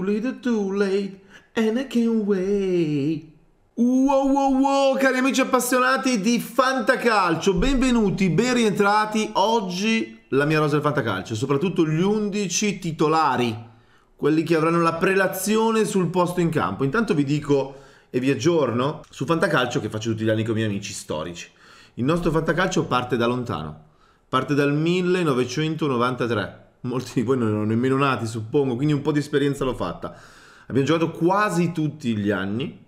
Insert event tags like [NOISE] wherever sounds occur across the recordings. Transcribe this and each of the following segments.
Too late, too late, and I can't wait. Wow, wow, wow, cari amici appassionati di Fantacalcio, benvenuti, ben rientrati. Oggi la mia rosa del Fantacalcio, soprattutto gli 11 titolari, quelli che avranno la prelazione sul posto in campo. Intanto vi dico e vi aggiorno su Fantacalcio che faccio tutti gli anni con i miei amici storici. Il nostro Fantacalcio parte da lontano, parte dal 1993 molti di voi non erano nemmeno nati, suppongo, quindi un po' di esperienza l'ho fatta. Abbiamo giocato quasi tutti gli anni.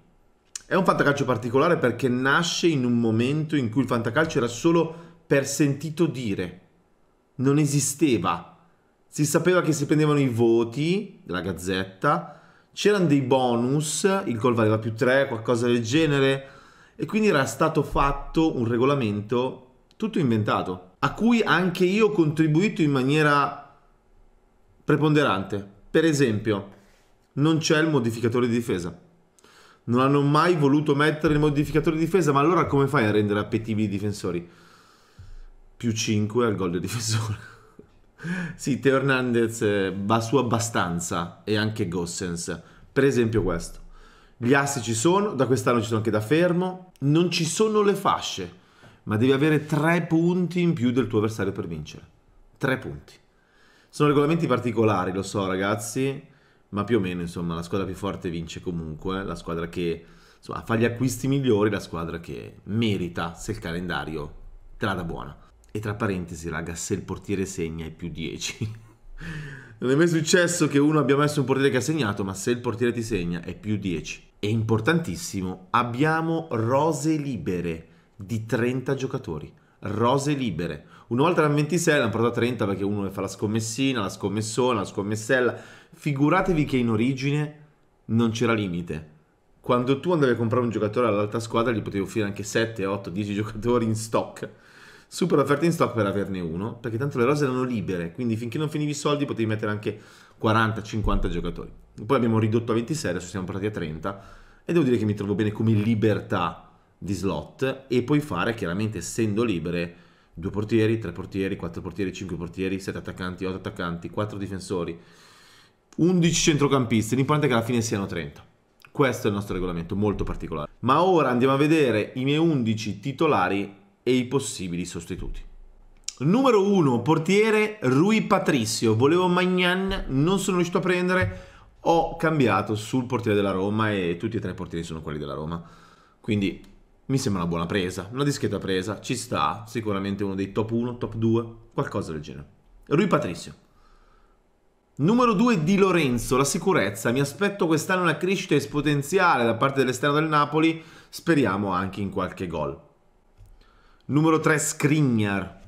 È un fantacalcio particolare perché nasce in un momento in cui il fantacalcio era solo per sentito dire. Non esisteva. Si sapeva che si prendevano i voti della gazzetta, c'erano dei bonus, il gol valeva più 3, qualcosa del genere, e quindi era stato fatto un regolamento tutto inventato, a cui anche io ho contribuito in maniera preponderante. Per esempio, non c'è il modificatore di difesa. Non hanno mai voluto mettere il modificatore di difesa, ma allora come fai a rendere appetibili i difensori? Più 5 al gol del [LAUGHS] difensore. sì, Teo Hernandez eh, va su abbastanza e anche Gossens. Per esempio questo. Gli assi ci sono, da quest'anno ci sono anche da fermo. Non ci sono le fasce, ma devi avere 3 punti in più del tuo avversario per vincere. 3 punti. Sono regolamenti particolari, lo so ragazzi, ma più o meno insomma la squadra più forte vince comunque, la squadra che insomma, fa gli acquisti migliori, la squadra che merita se il calendario te la dà buona. E tra parentesi raga, se il portiere segna è più 10. [LAUGHS] non è mai successo che uno abbia messo un portiere che ha segnato, ma se il portiere ti segna è più 10. E importantissimo, abbiamo rose libere di 30 giocatori rose libere. Una volta erano 26, l'hanno hanno a 30 perché uno fa la scommessina, la scommessona, la scommessella. Figuratevi che in origine non c'era limite. Quando tu andavi a comprare un giocatore all'alta squadra, gli potevi offrire anche 7, 8, 10 giocatori in stock. Super offerta in stock per averne uno, perché tanto le rose erano libere, quindi finché non finivi i soldi potevi mettere anche 40-50 giocatori. Poi abbiamo ridotto a 26, adesso siamo partiti a 30 e devo dire che mi trovo bene come libertà di slot e puoi fare chiaramente essendo libere due portieri, tre portieri, quattro portieri, cinque portieri, sette attaccanti, otto attaccanti, quattro difensori, undici centrocampisti, l'importante è che alla fine siano 30. Questo è il nostro regolamento molto particolare. Ma ora andiamo a vedere i miei 11 titolari e i possibili sostituti. Numero 1, portiere Rui Patricio. Volevo Magnan, non sono riuscito a prendere. Ho cambiato sul portiere della Roma e tutti e tre i portieri sono quelli della Roma. Quindi mi sembra una buona presa, una discreta presa, ci sta, sicuramente uno dei top 1, top 2, qualcosa del genere. Rui Patricio. Numero 2 Di Lorenzo, la sicurezza. Mi aspetto quest'anno una crescita esponenziale da parte dell'esterno del Napoli, speriamo anche in qualche gol. Numero 3 Skriniar.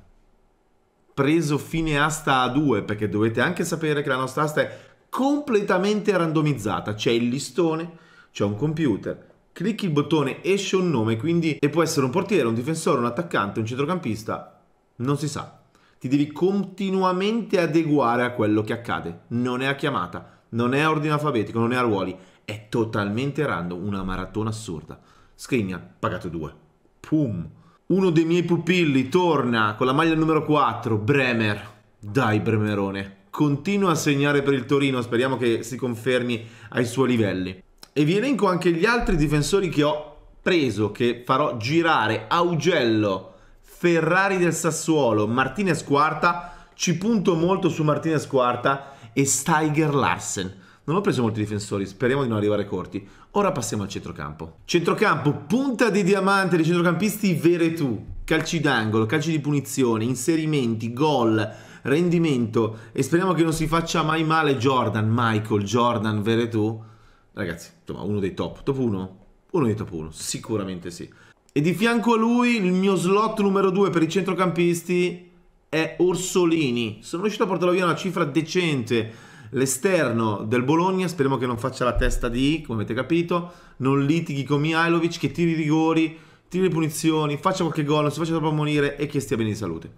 Preso fine asta a 2, perché dovete anche sapere che la nostra asta è completamente randomizzata. C'è il listone, c'è un computer, clicchi il bottone, esce un nome, quindi e può essere un portiere, un difensore, un attaccante, un centrocampista, non si sa. Ti devi continuamente adeguare a quello che accade. Non è a chiamata, non è a ordine alfabetico, non è a ruoli. È totalmente random, una maratona assurda. Skriniar, pagato due. Pum. Uno dei miei pupilli torna con la maglia numero 4, Bremer. Dai Bremerone, continua a segnare per il Torino, speriamo che si confermi ai suoi livelli e vi elenco anche gli altri difensori che ho preso, che farò girare, Augello, Ferrari del Sassuolo, Martinez Quarta, ci punto molto su Martinez Quarta e Steiger Larsen. Non ho preso molti difensori, speriamo di non arrivare corti. Ora passiamo al centrocampo. Centrocampo, punta di diamante dei centrocampisti vere tu. Calci d'angolo, calci di punizione, inserimenti, gol, rendimento. E speriamo che non si faccia mai male Jordan, Michael, Jordan, vere tu ragazzi, insomma, uno dei top. Top 1? Uno dei top 1, sicuramente sì. E di fianco a lui il mio slot numero 2 per i centrocampisti è Orsolini. Sono riuscito a portarlo via una cifra decente. L'esterno del Bologna, speriamo che non faccia la testa di, come avete capito, non litighi con Mihailovic, che tiri rigori, tiri punizioni, faccia qualche gol, non si faccia troppo morire e che stia bene di salute.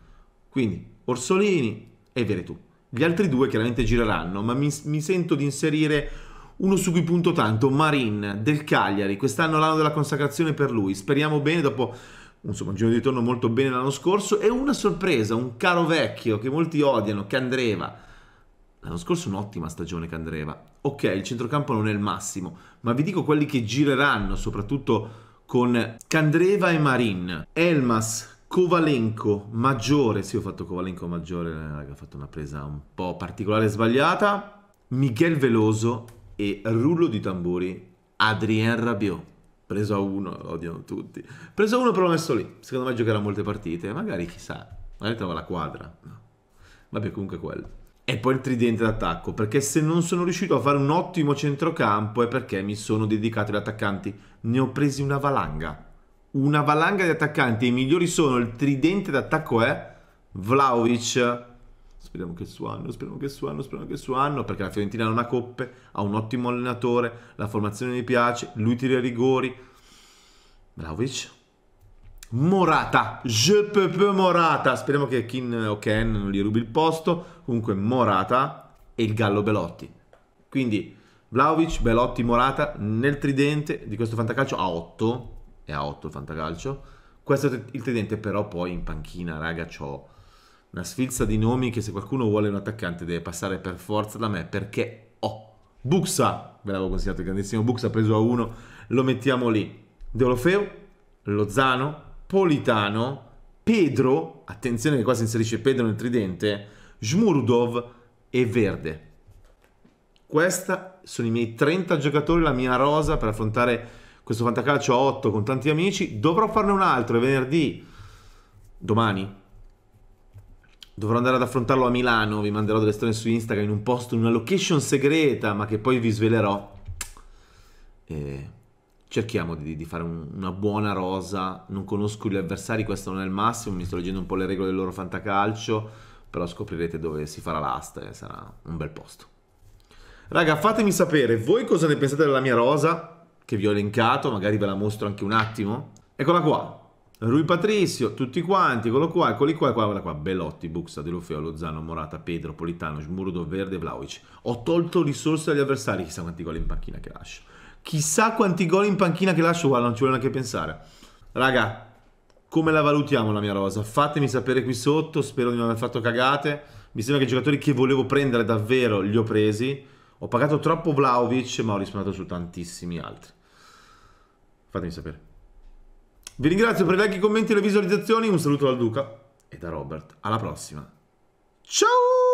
Quindi Orsolini e Veretù. Gli altri due chiaramente gireranno, ma mi, mi sento di inserire uno su cui punto tanto, Marin del Cagliari, quest'anno l'anno della consacrazione per lui, speriamo bene dopo insomma, un giro di ritorno molto bene l'anno scorso e una sorpresa, un caro vecchio che molti odiano, Candreva. L'anno scorso un'ottima stagione Candreva. Ok, il centrocampo non è il massimo, ma vi dico quelli che gireranno, soprattutto con Candreva e Marin, Elmas, Kovalenko Maggiore, sì ho fatto Kovalenko Maggiore, raga, eh, ho fatto una presa un po' particolare e sbagliata, Miguel Veloso e rullo di tamburi Adrien Rabiot. Preso a uno, lo odiano tutti. Preso a uno però messo lì. Secondo me giocherà molte partite. Magari chissà. Magari trova la quadra. No. Vabbè, comunque quello. E poi il tridente d'attacco. Perché se non sono riuscito a fare un ottimo centrocampo è perché mi sono dedicato agli attaccanti. Ne ho presi una valanga. Una valanga di attaccanti. I migliori sono il tridente d'attacco è Vlaovic, Speriamo che su speriamo che su speriamo che su perché la Fiorentina non ha coppe, ha un ottimo allenatore, la formazione gli piace, lui tira rigori. Vlaovic. Morata, je peux, peux Morata. Speriamo che Kin o Ken non gli rubi il posto. Comunque Morata e il Gallo Belotti. Quindi Vlaovic, Belotti, Morata nel tridente di questo fantacalcio a 8. È a 8 il fantacalcio. Questo è il tridente però poi in panchina, raga, c'ho una sfilza di nomi che se qualcuno vuole un attaccante deve passare per forza da me perché ho Buxa, ve l'avevo consigliato il grandissimo Buxa preso a uno, lo mettiamo lì. Deolofeo, Lozano, Politano, Pedro, attenzione che qua si inserisce Pedro nel tridente, Smurdov e Verde. Questi sono i miei 30 giocatori, la mia rosa per affrontare questo fantacalcio a 8 con tanti amici. Dovrò farne un altro è venerdì, domani, Dovrò andare ad affrontarlo a Milano, vi manderò delle storie su Instagram in un posto, in una location segreta, ma che poi vi svelerò. E cerchiamo di, di fare un, una buona rosa. Non conosco gli avversari, questo non è il massimo. Mi sto leggendo un po' le regole del loro fantacalcio. Però scoprirete dove si farà l'asta e sarà un bel posto. Raga, fatemi sapere voi cosa ne pensate della mia rosa che vi ho elencato. Magari ve la mostro anche un attimo. Eccola qua. Rui Patrizio, tutti quanti, quello qua, eccoli qua, qua, guarda qua, Bellotti, Buxa, De Lofeo, Lozano, Morata, Pedro, Politano, Smurdo, Verde, Vlaovic. Ho tolto risorse agli avversari, chissà quanti gol in panchina che lascio. Chissà quanti gol in panchina che lascio, guarda, non ci vuole neanche pensare. Raga, come la valutiamo la mia rosa? Fatemi sapere qui sotto, spero di non aver fatto cagate. Mi sembra che i giocatori che volevo prendere davvero li ho presi. Ho pagato troppo Vlaovic, ma ho risparmiato su tantissimi altri. Fatemi sapere. Vi ringrazio per i like, i commenti e le visualizzazioni. Un saluto dal Duca e da Robert. Alla prossima. Ciao!